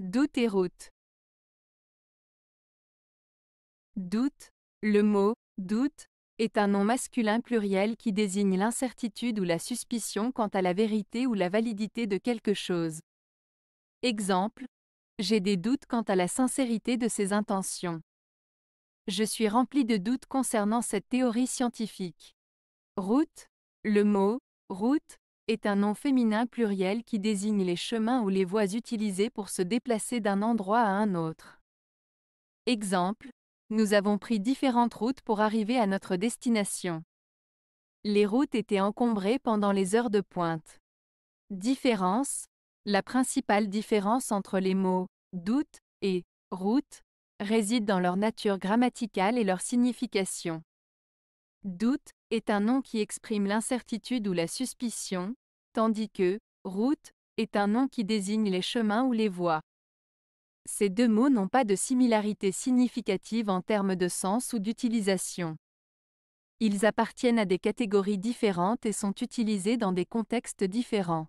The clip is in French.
Doute et route. Doute, le mot doute est un nom masculin pluriel qui désigne l'incertitude ou la suspicion quant à la vérité ou la validité de quelque chose. Exemple, j'ai des doutes quant à la sincérité de ses intentions. Je suis rempli de doutes concernant cette théorie scientifique. Route, le mot route est un nom féminin pluriel qui désigne les chemins ou les voies utilisées pour se déplacer d'un endroit à un autre. Exemple, nous avons pris différentes routes pour arriver à notre destination. Les routes étaient encombrées pendant les heures de pointe. Différence La principale différence entre les mots doute et route réside dans leur nature grammaticale et leur signification. Doute est un nom qui exprime l'incertitude ou la suspicion, tandis que route est un nom qui désigne les chemins ou les voies. Ces deux mots n'ont pas de similarité significative en termes de sens ou d'utilisation. Ils appartiennent à des catégories différentes et sont utilisés dans des contextes différents.